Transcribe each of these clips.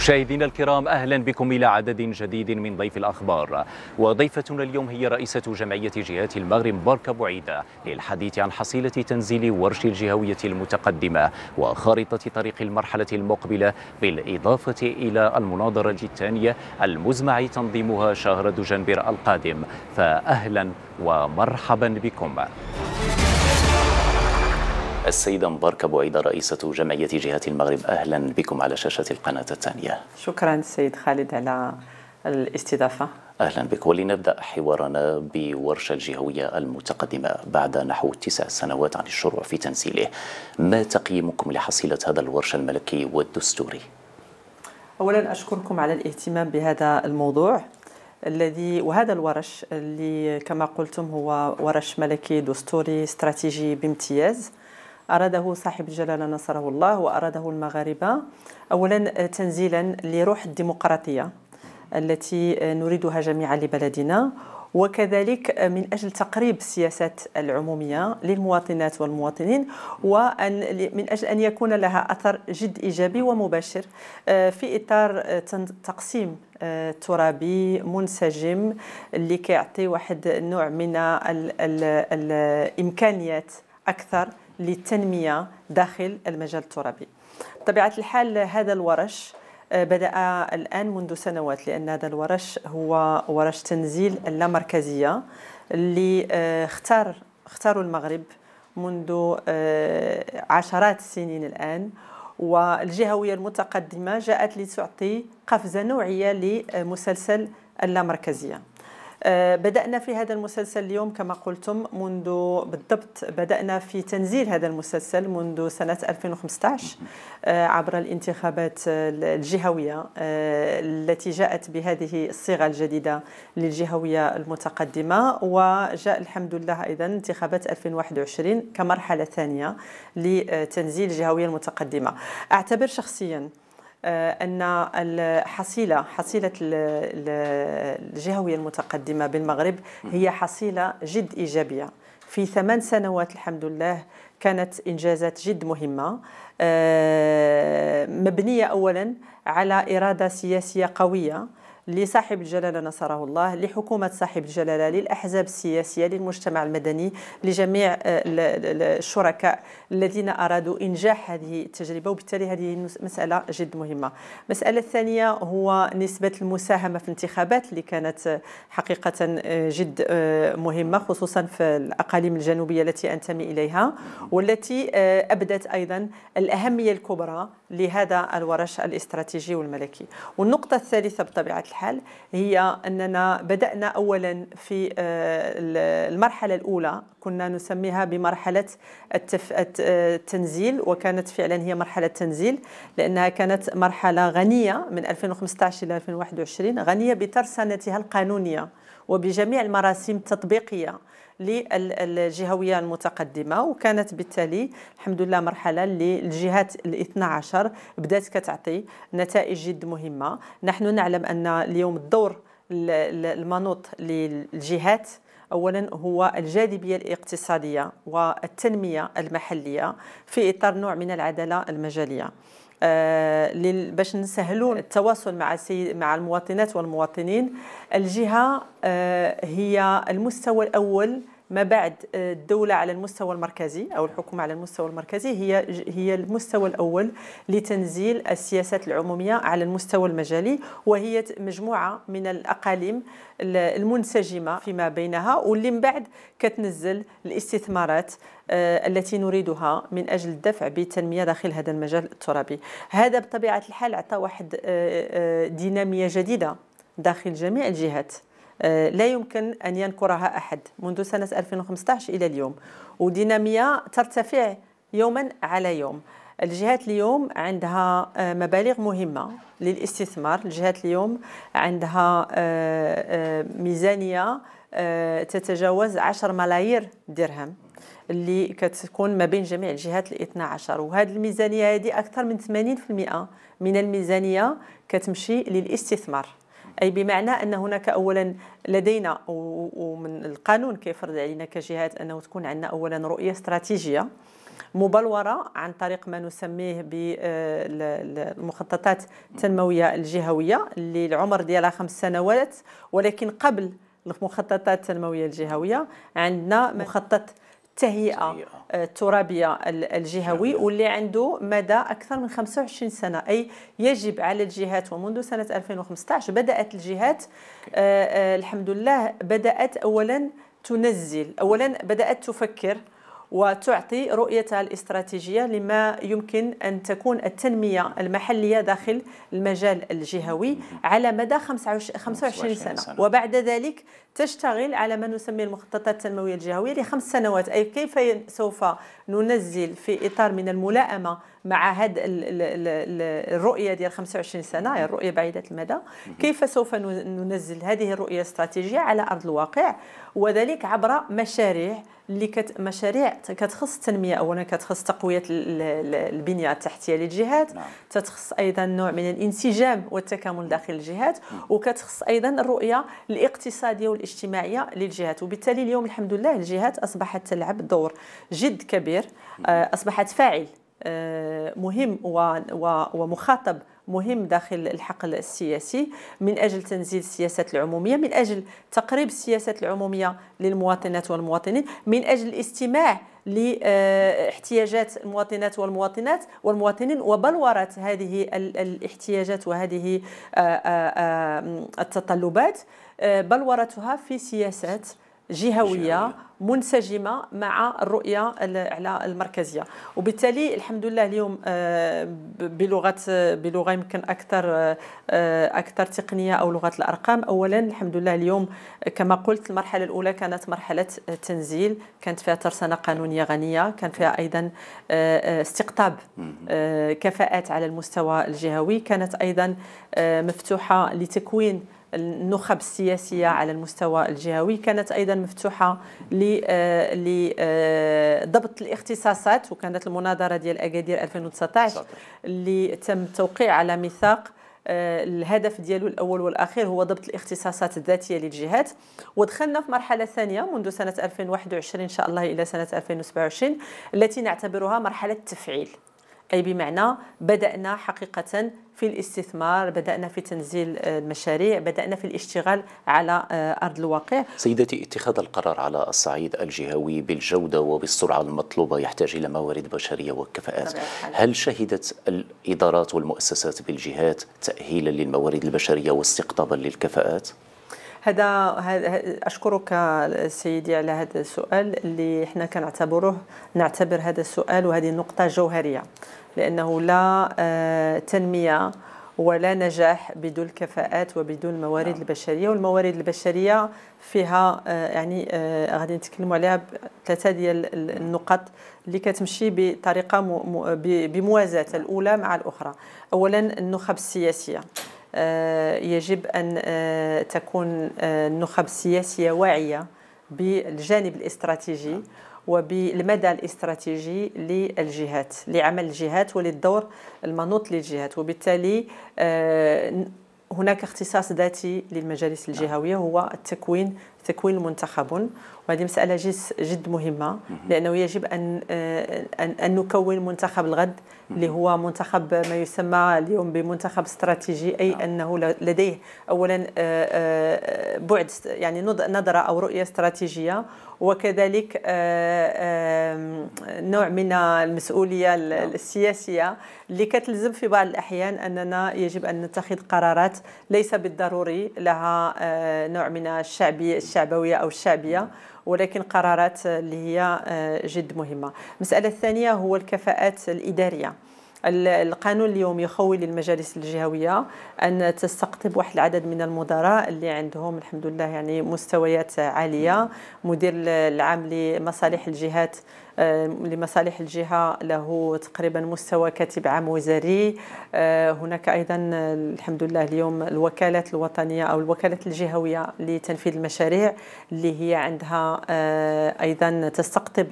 مشاهدينا الكرام اهلا بكم الى عدد جديد من ضيف الاخبار وضيفتنا اليوم هي رئيسه جمعيه جهات المغرب بركه بعيده للحديث عن حصيله تنزيل ورش الجهويه المتقدمه وخارطه طريق المرحله المقبله بالاضافه الى المناظره الثانيه المزمع تنظيمها شهر دجنبر القادم فاهلا ومرحبا بكم السيدة مباركة عيدة رئيسة جمعية جهة المغرب أهلا بكم على شاشة القناة الثانية شكرا السيد خالد على الاستضافة أهلا بك ولنبدأ حوارنا بورشة الجهوية المتقدمة بعد نحو تسع سنوات عن الشروع في تنزيله ما تقييمكم لحصيلة هذا الورشة الملكي والدستوري؟ أولا أشكركم على الاهتمام بهذا الموضوع الذي وهذا الورش اللي كما قلتم هو ورش ملكي دستوري استراتيجي بامتياز أراده صاحب الجلالة نصره الله وأراده المغاربة أولا تنزيلا لروح الديمقراطية التي نريدها جميعا لبلدنا وكذلك من أجل تقريب سياسة العمومية للمواطنات والمواطنين وأن من أجل أن يكون لها أثر جد إيجابي ومباشر آه، في إطار آه، تقسيم آه، ترابي منسجم اللي كيعطي واحد نوع من الإمكانيات أكثر للتنمية داخل المجال الترابي بطبيعة الحال هذا الورش آه، بدأ الآن منذ سنوات لأن هذا الورش هو ورش تنزيل اللامركزية اللي آه، اختار اختاروا المغرب منذ آه، عشرات السنين الآن والجهوية المتقدمة جاءت لتعطي قفزة نوعية لمسلسل اللامركزية آه، بدأنا في هذا المسلسل اليوم كما قلتم منذ بالضبط بدأنا في تنزيل هذا المسلسل منذ سنة 2015 آه، عبر الانتخابات الجهوية آه، التي جاءت بهذه الصيغة الجديدة للجهوية المتقدمة وجاء الحمد لله أيضا انتخابات 2021 كمرحلة ثانية لتنزيل الجهوية المتقدمة أعتبر شخصيا آه، ان الحصيله حصيله الجهويه المتقدمه بالمغرب هي حصيله جد ايجابيه في ثمان سنوات الحمد لله كانت انجازات جد مهمه آه، مبنيه اولا على اراده سياسيه قويه لصاحب الجلاله نصره الله لحكومه صاحب الجلاله للاحزاب السياسيه للمجتمع المدني لجميع آه، الشركاء الذين ارادوا انجاح هذه التجربه وبالتالي هذه مساله جد مهمه المساله الثانيه هو نسبه المساهمه في الانتخابات اللي كانت آه، حقيقه آه، جد مهمه خصوصا في الاقاليم الجنوبيه التي انتمي اليها والتي ابدت ايضا الاهميه الكبرى لهذا الورش الاستراتيجي والملكي والنقطه الثالثه بطبيعه الحال الحل هي أننا بدأنا أولا في آه، المرحلة الأولى كنا نسميها بمرحلة آه، التنزيل وكانت فعلا هي مرحلة تنزيل لأنها كانت مرحلة غنية من 2015 إلى 2021 غنية بترسانتها القانونية وبجميع المراسيم التطبيقية للجهويه المتقدمه وكانت بالتالي الحمد لله مرحله للجهات ال الاثنا عشر بدات كتعطي نتائج جد مهمه نحن نعلم ان اليوم الدور المنوط للجهات اولا هو الجاذبيه الاقتصاديه والتنميه المحليه في اطار نوع من العداله المجاليه آه، باش نسهلوا التواصل مع مع المواطنات والمواطنين الجهه آه، هي المستوى الاول ما بعد آه، الدولة على المستوى المركزي أو الحكومة على المستوى المركزي هي هي المستوى الأول لتنزيل السياسات العمومية على المستوى المجالي وهي مجموعة من الأقاليم المنسجمة فيما بينها واللي من بعد كتنزل الاستثمارات آه، التي نريدها من أجل الدفع بالتنمية داخل هذا المجال الترابي هذا بطبيعة الحال عطى واحد آه، دينامية جديدة داخل جميع الجهات آه، لا يمكن أن ينكرها أحد منذ سنة 2015 إلى اليوم ودينامية ترتفع يوما على يوم الجهات اليوم عندها آه، مبالغ مهمة للاستثمار الجهات اليوم عندها آه، ميزانية تتجاوز 10 ملايير درهم اللي كتكون ما بين جميع الجهات ال 12 وهذه الميزانيه هذه اكثر من 80% من الميزانيه كتمشي للاستثمار أي بمعنى أن هناك أولا لدينا ومن القانون كيفرض علينا كجهات أنه تكون عندنا أولا رؤية استراتيجية مبلورة عن طريق ما نسميه بالمخططات آه، التنموية الجهوية اللي العمر ديالها خمس سنوات ولكن قبل المخططات التنموية الجهوية عندنا مخطط التهيئه آه، الترابيه الجهوي نعم. واللي عنده مدى اكثر من 25 سنه اي يجب على الجهات ومنذ سنه 2015 بدات الجهات آه، آه، الحمد لله بدات اولا تنزل اولا بدات تفكر وتعطي رؤيتها الاستراتيجية لما يمكن أن تكون التنمية المحلية داخل المجال الجهوي على مدى 25 سنة وبعد ذلك تشتغل على ما نسمي المخططات التنموية الجهوية لخمس سنوات أي كيف سوف ننزل في إطار من الملائمة مع هذه الرؤيه ديال 25 سنه يعني الرؤيه بعيده المدى كيف سوف ننزل هذه الرؤيه الاستراتيجيه على ارض الواقع وذلك عبر مشاريع اللي كت مشاريع كتخص التنميه اولا كتخص تقويه البنيه التحتيه للجهات نعم. تتخص ايضا نوع من الانسجام والتكامل داخل الجهات وكتخص ايضا الرؤيه الاقتصاديه والاجتماعيه للجهات وبالتالي اليوم الحمد لله الجهات اصبحت تلعب دور جد كبير آه، اصبحت فاعل مهم ومخاطب مهم داخل الحقل السياسي من اجل تنزيل السياسات العموميه من اجل تقريب السياسات العموميه للمواطنات والمواطنين من اجل الاستماع لاحتياجات آه، المواطنات والمواطنات والمواطنين وبلورة هذه الاحتياجات وهذه آه، آه، التطلبات بلورتها في سياسات جهويه منسجمه مع الرؤيه على المركزيه وبالتالي الحمد لله اليوم آه، بلغه بلغه يمكن اكثر آه، اكثر تقنيه او لغه الارقام اولا الحمد لله اليوم كما قلت المرحله الاولى كانت مرحله تنزيل كانت فيها ترسانه قانونيه غنيه كان فيها ايضا آه، استقطاب كفاءات على المستوى الجهوي كانت ايضا مفتوحه لتكوين النخب السياسية على المستوى الجهوي كانت أيضا مفتوحة لضبط آه، آه، الاختصاصات وكانت المناظرة ديال أكادير 2019 اللي تم التوقيع على ميثاق آه، الهدف ديالو الاول والاخير هو ضبط الاختصاصات الذاتيه للجهات ودخلنا في مرحله ثانيه منذ سنه 2021 ان شاء الله الى سنه 2027 التي نعتبرها مرحله تفعيل أي بمعنى بدأنا حقيقة في الاستثمار بدأنا في تنزيل آه، المشاريع بدأنا في الاشتغال على آه، أرض الواقع سيدتي اتخاذ القرار على الصعيد الجهوي بالجودة وبالسرعة المطلوبة يحتاج إلى موارد بشرية وكفاءات هل شهدت الإدارات والمؤسسات بالجهات تأهيلا للموارد البشرية واستقطابا للكفاءات؟ هذا اشكرك سيدي على هذا السؤال اللي احنا كنعتبره نعتبر هذا السؤال وهذه نقطه جوهريه لأنه لا آه، تنمية ولا نجاح بدون الكفاءات وبدون الموارد نعم. البشريه والموارد البشريه فيها آه، يعني آه، غادي نتكلموا عليها ثلاثه ديال النقط اللي كتمشي بطريقه بموازاه نعم. الاولى مع الاخرى اولا النخب السياسيه يجب ان تكون النخب السياسيه واعيه بالجانب الاستراتيجي نعم. وبالمدى الاستراتيجي للجهات لعمل الجهات وللدور المنوط للجهات وبالتالي آه، هناك اختصاص ذاتي للمجالس نعم. الجهويه هو التكوين تكوين منتخب وهذه مساله جس جد مهمه لانه يجب ان آه، ان, أن نكون منتخب الغد اللي هو منتخب ما يسمى اليوم بمنتخب استراتيجي اي نعم. انه لديه اولا آه، بعد يعني نظره او رؤيه استراتيجيه وكذلك آه، نوع من المسؤوليه نعم. السياسيه اللي كتلزم في بعض الاحيان اننا يجب ان نتخذ قرارات ليس بالضروري لها آه، نوع من الشعبيه الشعبويه او الشعبيه نعم. ولكن قرارات اللي هي آه، جد مهمه المساله الثانيه هو الكفاءات الاداريه القانون اليوم يخول المجالس الجهويه ان تستقطب واحد العدد من المدراء اللي عندهم الحمد لله يعني مستويات عاليه مدير العام لمصالح الجهات لمصالح الجهه له تقريبا مستوى كاتب عام وزاري آه، هناك ايضا الحمد لله اليوم الوكالات الوطنيه او الوكالات الجهويه لتنفيذ المشاريع اللي هي عندها آه، ايضا تستقطب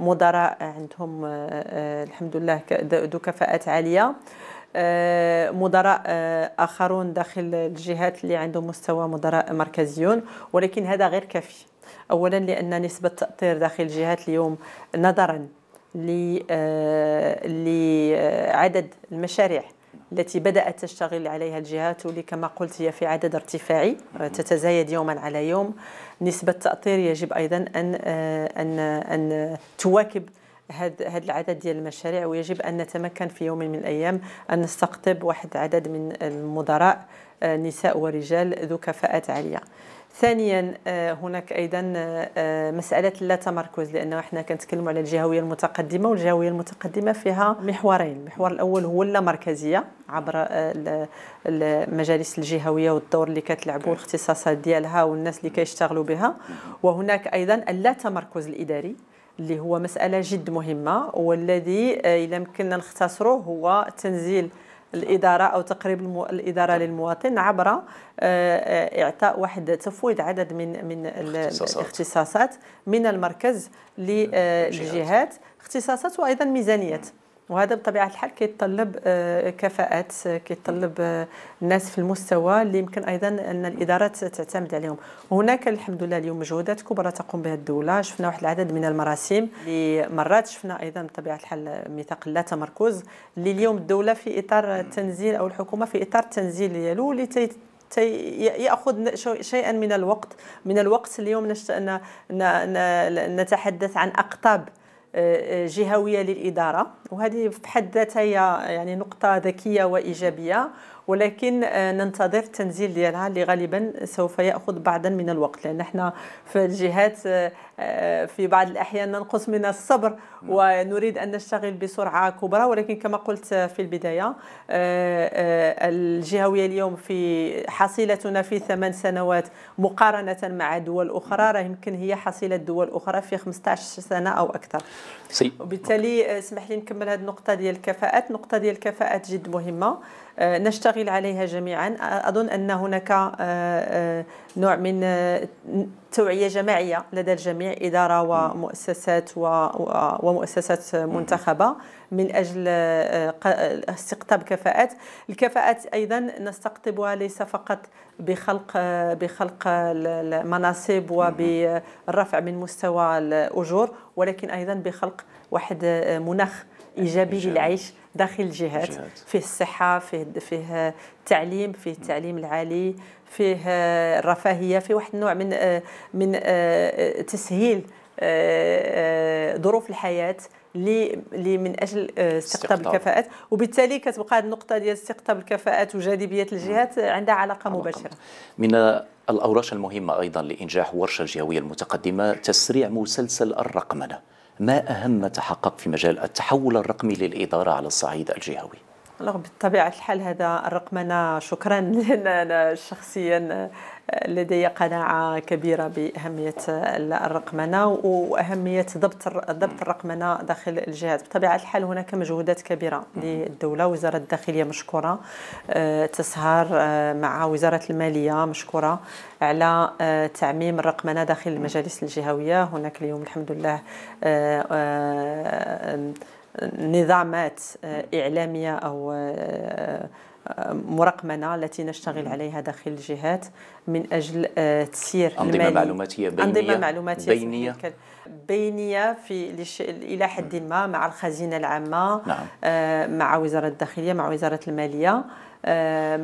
مدراء عندهم آه، الحمد لله ذو كفاءات عاليه مدراء اخرون داخل الجهات اللي عندهم مستوى مدراء مركزيون ولكن هذا غير كافي اولا لان نسبه التاطير داخل الجهات اليوم نظرا آه، لعدد المشاريع التي بدأت تشتغل عليها الجهات واللي كما قلت هي في عدد ارتفاعي آه، تتزايد يوما على يوم نسبة التأطير يجب أيضا أن آه، أن أن تواكب هذا العدد ديال المشاريع ويجب ان نتمكن في يوم من الايام ان نستقطب واحد العدد من المدراء آه، نساء ورجال ذو كفاءات عاليه ثانيا آه، هناك ايضا آه، مساله لا تمركز لانه احنا كنتكلموا على الجهويه المتقدمه والجهويه المتقدمه فيها محورين المحور الاول هو اللامركزيه عبر المجالس الجهويه والدور اللي كتلعبوا والاختصاصات ديالها والناس اللي كيشتغلوا بها وهناك ايضا اللا تمركز الاداري اللي هو مساله جد مهمه والذي آه، الى يمكننا نختصره هو تنزيل الاداره او تقريب الاداره للمواطن عبر آه، آه، اعطاء واحد تفويض عدد من من الاختصاصات من المركز للجهات اختصاصات وايضا ميزانيات وهذا بطبيعه الحال كيتطلب آه، كفاءات آه، كيتطلب الناس آه، في المستوى اللي يمكن ايضا ان الادارات تعتمد عليهم هناك الحمد لله اليوم مجهودات كبرى تقوم بها الدوله شفنا واحد العدد من المراسم اللي مرات شفنا ايضا بطبيعه الحال ميثاق لا تمركز اللي اليوم الدوله في اطار التنزيل او الحكومه في اطار التنزيل ديالو اللي ياخذ شيئا من الوقت من الوقت اليوم نشت... نتحدث عن اقطاب جهويه للاداره وهذه في حد ذاتها هي يعني نقطه ذكيه وايجابيه ولكن آه، ننتظر التنزيل ديالها اللي غالبا سوف ياخذ بعضا من الوقت لان احنا في الجهات آه، آه، في بعض الاحيان ننقص من الصبر نعم. ونريد ان نشتغل بسرعه كبرى ولكن كما قلت في البدايه الجهويه اليوم في حصيلتنا في ثمان سنوات مقارنه مع دول اخرى راه يمكن هي حصيله دول اخرى في 15 سنه او اكثر وبالتالي اسمح لي نكمل هذه النقطه ديال الكفاءات النقطه ديال الكفاءات جد مهمه نشتغل عليها جميعا اظن ان هناك آه، آه، نوع من آه، توعيه جماعيه لدى الجميع اداره ومؤسسات ومؤسسات منتخبه من اجل استقطاب كفاءات الكفاءات ايضا نستقطبها ليس فقط بخلق بخلق المناصب وبالرفع من مستوى الاجور ولكن ايضا بخلق واحد مناخ ايجابي للعيش داخل الجهات فيه الصحة فيه, فيه التعليم فيه التعليم العالي فيه الرفاهية فيه واحد النوع من آه، من آه، آه، تسهيل ظروف الحياة لي من اجل استقطاب الكفاءات وبالتالي كتبقى هذه النقطه ديال استقطاب الكفاءات وجاذبيه الجهات عندها علاقه مباشره من الاوراش المهمه ايضا لانجاح ورشه الجهويه المتقدمه تسريع مسلسل الرقمنه ما أهم ما تحقق في مجال التحول الرقمي للإدارة على الصعيد الجهوي الوغ بطبيعه الحال هذا الرقمنه شكرا لان انا شخصيا لدي قناعه كبيره باهميه الرقمنه واهميه ضبط ضبط الرقمنه داخل الجهات بطبيعه الحال هناك مجهودات كبيره للدوله وزاره الداخليه مشكوره آه، تسهر آه، مع وزاره الماليه مشكوره على آه، تعميم الرقمنه داخل المجالس الجهويه هناك اليوم الحمد لله نظامات آه، إعلامية أو آه، آه، مرقمنه التي نشتغل عليها داخل الجهات من اجل تسيير انظمه المالي. معلوماتيه بينيه انظمه معلوماتيه بينيه بينيه في الى حد ما مع الخزينه العامه نعم. مع وزاره الداخليه مع وزاره الماليه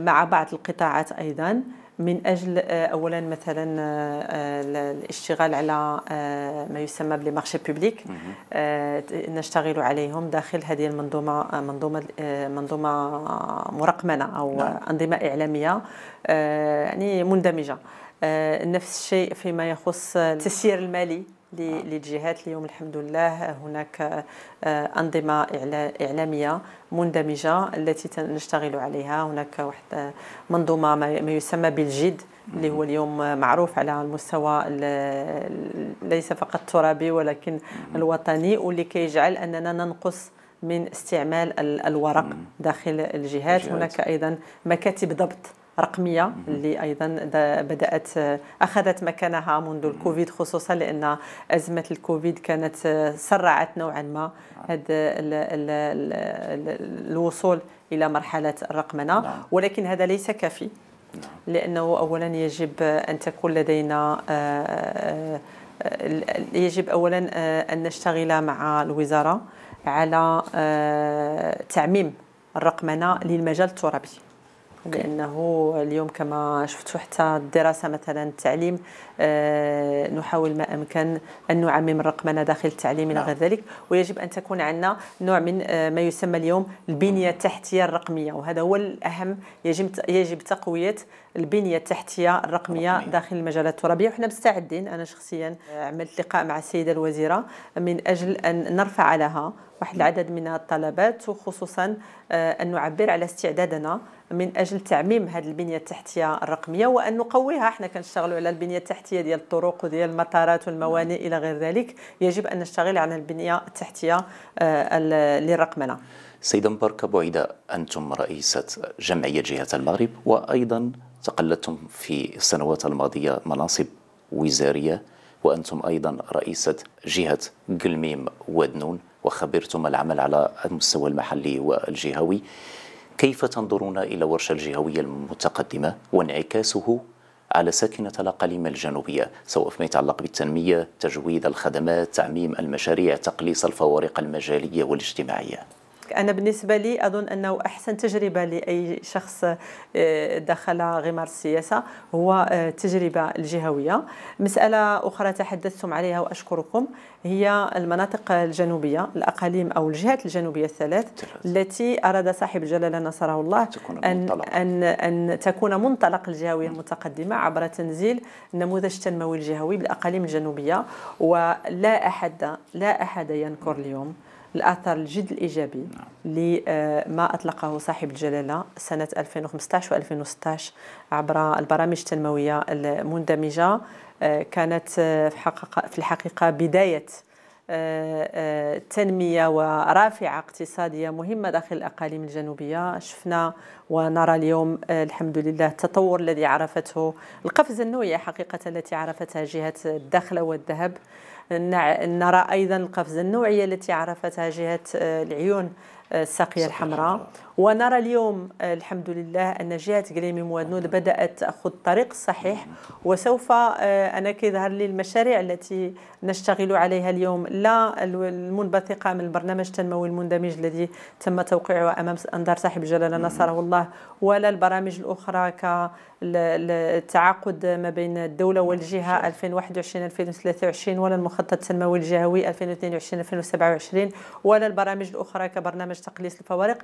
مع بعض القطاعات ايضا من اجل آه، اولا مثلا آه، آه، الاشتغال على ما يسمى بلي مارشي بوبليك نشتغل عليهم داخل هذه المنظومه منظومه منظومه مرقمنه او نعم. انظمه اعلاميه يعني مندمجه نفس الشيء فيما يخص التسيير المالي للجهات نعم. اليوم الحمد لله هناك آه، أنظمة إعلامية مندمجة التي نشتغل عليها هناك واحد آه، منظومة ما يسمى بالجد اللي هو اليوم معروف على المستوى ليس فقط الترابي ولكن الوطني واللي كيجعل أننا ننقص من استعمال الورق داخل الجهات هناك أيضا مكاتب ضبط رقميه اللي ايضا بدات آه، اخذت مكانها منذ الكوفيد خصوصا لان ازمه الكوفيد كانت آه، سرعت نوعا ما نعم. هذا الوصول الى مرحله الرقمنه نعم. ولكن هذا ليس كافي نعم. لانه اولا يجب ان تكون لدينا آه، يجب اولا ان نشتغل مع الوزاره على تعميم الرقمنه للمجال الترابي لانه اليوم كما شفتوا حتى الدراسه مثلا التعليم أه نحاول ما امكن ان نعمم الرقمنه داخل التعليم الى نعم. غير ذلك ويجب ان تكون عندنا نوع من آه، ما يسمى اليوم البنيه التحتيه الرقميه وهذا هو الاهم يجب يجب تقويه البنيه التحتيه الرقميه رقمية. داخل المجالات الترابيه وحنا مستعدين انا شخصيا عملت لقاء مع السيده الوزيره من اجل ان نرفع لها واحد العدد من الطلبات وخصوصا آه، ان نعبر على استعدادنا من اجل تعميم هذه البنيه التحتيه الرقميه وان نقويها احنا كنشتغلوا على البنيه التحتيه ديال الطرق وديال المطارات والموانئ نعم. الى غير ذلك يجب ان نشتغل على البنيه التحتيه آه، للرقمنه سيدة مباركة بعيدة أنتم رئيسة جمعية جهة المغرب وأيضا تقلدتم في السنوات الماضية مناصب وزارية وأنتم أيضا رئيسة جهة قلميم ودنون وخبرتم العمل على المستوى المحلي والجهوي كيف تنظرون إلى ورشة الجهوية المتقدمة وانعكاسه على ساكنة الأقاليم الجنوبية سواء فيما يتعلق بالتنمية تجويد الخدمات تعميم المشاريع تقليص الفوارق المجالية والاجتماعية بالعكس انا بالنسبه لي اظن انه احسن تجربه لاي شخص آه، دخل غمار السياسه هو آه، التجربه الجهويه مساله اخرى تحدثتم عليها واشكركم هي المناطق الجنوبيه الاقاليم او الجهات الجنوبيه الثلاث التي اراد صاحب الجلاله نصره الله تكون أن, ان ان تكون منطلق الجهويه المتقدمه عبر تنزيل النموذج التنموي الجهوي بالاقاليم الجنوبيه ولا احد لا احد ينكر اليوم الاثر الجد الايجابي نعم. لما آه، اطلقه صاحب الجلاله سنه 2015 و2016 عبر البرامج التنمويه المندمجه آه، كانت آه، في الحقيقه بدايه تنمية ورافعة اقتصادية مهمة داخل الأقاليم الجنوبية شفنا ونرى اليوم الحمد لله التطور الذي عرفته القفزة النوعية حقيقة التي عرفتها جهة الدخل والذهب نرى أيضا القفزة النوعية التي عرفتها جهة آه، العيون آه، الساقية الحمراء ونرى اليوم آه، الحمد لله أن جهة كريمي موادنود بدأت تأخذ الطريق الصحيح وسوف آه، أنا كيظهر لي المشاريع التي نشتغل عليها اليوم لا المنبثقة من البرنامج التنموي المندمج الذي تم توقيعه أمام أنظار صاحب الجلالة نصره الله ولا البرامج الأخرى التعاقد ما بين الدولة والجهة 2021 2023 ولا المخطط التنموي الجهوي 2022 2027 ولا البرامج الأخرى كبرنامج تقليص الفوارق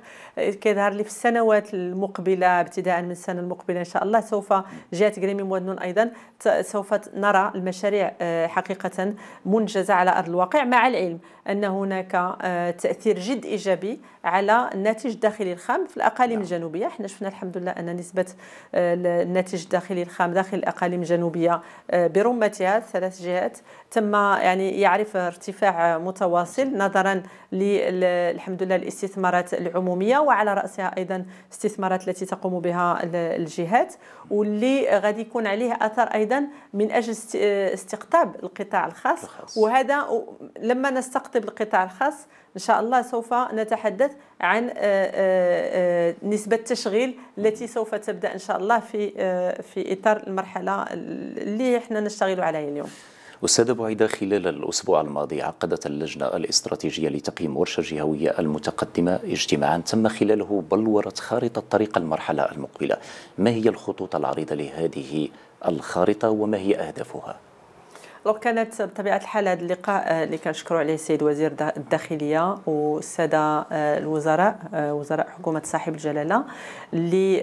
كيظهر لي في السنوات المقبله ابتداء من السنه المقبله ان شاء الله سوف جهه غريمي موادنون ايضا سوف نرى المشاريع آه، حقيقه منجزه على ارض الواقع مع العلم ان هناك آه، تاثير جد ايجابي على الناتج الداخلي الخام في الاقاليم نعم. الجنوبيه حنا شفنا الحمد لله ان نسبه آه، الناتج الداخلي الخام داخل الاقاليم الجنوبيه برمتها ثلاث جهات تم يعني يعرف ارتفاع متواصل نظرا للحمد لله الاستثمارات العموميه وعلى راسها ايضا استثمارات التي تقوم بها الجهات واللي غادي يكون عليه اثر ايضا من اجل استقطاب القطاع الخاص وهذا لما نستقطب القطاع الخاص ان شاء الله سوف نتحدث عن آه، آه، آه، نسبه التشغيل التي سوف تبدا ان شاء الله في في اطار المرحله اللي احنا نشتغل عليها اليوم أستاذ بعيدة خلال الأسبوع الماضي عقدت اللجنة الاستراتيجية لتقييم ورشة جهوية المتقدمة اجتماعا تم خلاله بلورة خارطة طريق المرحلة المقبلة ما هي الخطوط العريضة لهذه الخارطة وما هي أهدافها؟ دونك كانت بطبيعه الحال هذا اللقاء آه، اللي كنشكروا عليه السيد وزير الداخليه والساده آه، الوزراء آه، وزراء حكومه صاحب الجلاله اللي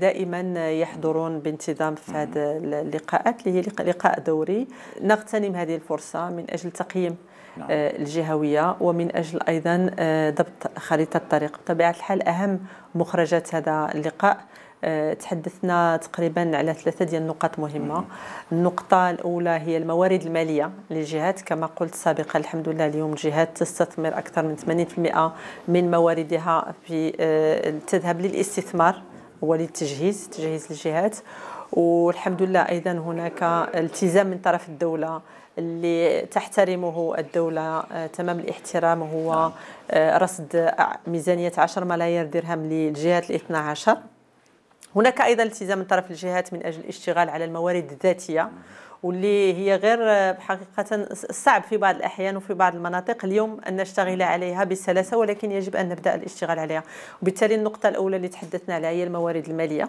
دائما يحضرون بانتظام في هذه اللقاءات اللي هي لقاء دوري نغتنم هذه الفرصه من اجل تقييم نعم. الجهويه ومن اجل ايضا ضبط خريطه الطريق بطبيعه الحال اهم مخرجات هذا اللقاء آه، تحدثنا تقريبا على ثلاثه ديال النقاط مهمه النقطه الاولى هي الموارد الماليه للجهات كما قلت سابقا الحمد لله اليوم الجهات تستثمر اكثر من 80% من مواردها في آه، تذهب للاستثمار وللتجهيز تجهيز الجهات والحمد لله ايضا هناك التزام من طرف الدوله اللي تحترمه الدولة آه، تمام الاحترام هو رصد ميزانية 10 ملايير درهم للجهات الاثنى عشر هناك ايضا التزام من طرف الجهات من اجل الاشتغال على الموارد الذاتيه واللي هي غير حقيقة صعب في بعض الأحيان وفي بعض المناطق اليوم أن نشتغل عليها بسلاسة ولكن يجب أن نبدأ الاشتغال عليها وبالتالي النقطة الأولى اللي تحدثنا عليها هي الموارد المالية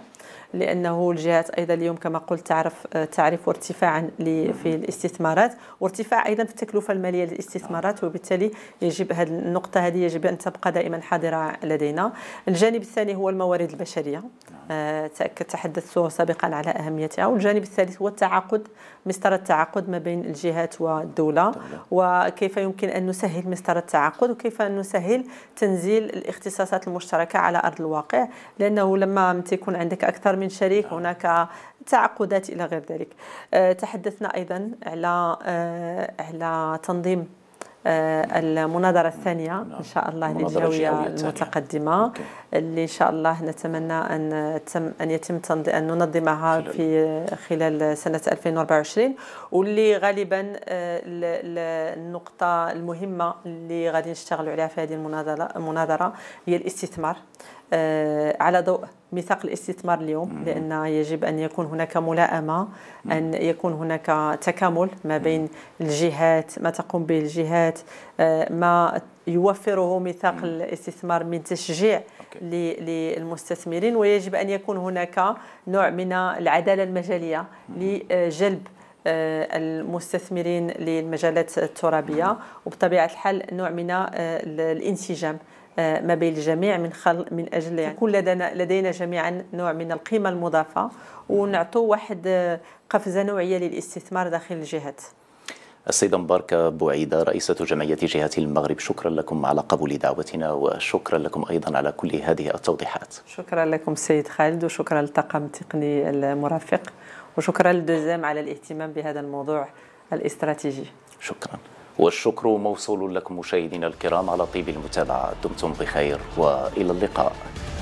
لانه الجهات ايضا اليوم كما قلت تعرف آه، تعرف ارتفاعا في الاستثمارات وارتفاع ايضا في التكلفه الماليه للاستثمارات وبالتالي يجب هذه النقطه هذه يجب ان تبقى دائما حاضره لدينا الجانب الثاني هو الموارد البشريه نعم. آه، تحدثت سابقا على اهميتها والجانب الثالث هو التعاقد مسطره التعاقد ما بين الجهات والدوله وكيف يمكن ان نسهل مسطره التعاقد وكيف أن نسهل تنزيل الاختصاصات المشتركه على ارض الواقع لانه لما تكون عندك اكثر من شريك نعم. هناك تعقدات إلى غير ذلك آه، تحدثنا أيضا على آه، على تنظيم آه، المناظرة الثانية نعم. إن شاء الله للجوية المتقدمة اللي إن شاء الله نتمنى أن تم أن يتم أن ننظمها في خلال سنة 2024 واللي غالبا النقطة المهمة اللي غادي نشتغلوا عليها في هذه المناظرة المناظرة هي الاستثمار على ضوء ميثاق الاستثمار اليوم لان يجب ان يكون هناك ملائمه ان يكون هناك تكامل ما بين الجهات ما تقوم به الجهات آه، ما يوفره ميثاق الاستثمار من تشجيع للمستثمرين ويجب ان يكون هناك نوع من العداله المجاليه لجلب آه، المستثمرين للمجالات الترابيه وبطبيعه الحال نوع من آه، الانسجام آه، ما بين الجميع من خل من اجل يعني يكون لدينا لدينا جميعا نوع من القيمه المضافه ونعطوا واحد قفزه نوعيه للاستثمار داخل الجهات السيدة مباركة بوعيدة رئيسة جمعية جهة المغرب شكرا لكم على قبول دعوتنا وشكرا لكم أيضا على كل هذه التوضيحات شكرا لكم سيد خالد وشكرا للطاقم التقني المرافق وشكرا للدزام على الاهتمام بهذا الموضوع الاستراتيجي شكرا والشكر موصول لكم مشاهدينا الكرام على طيب المتابعه دمتم بخير والى اللقاء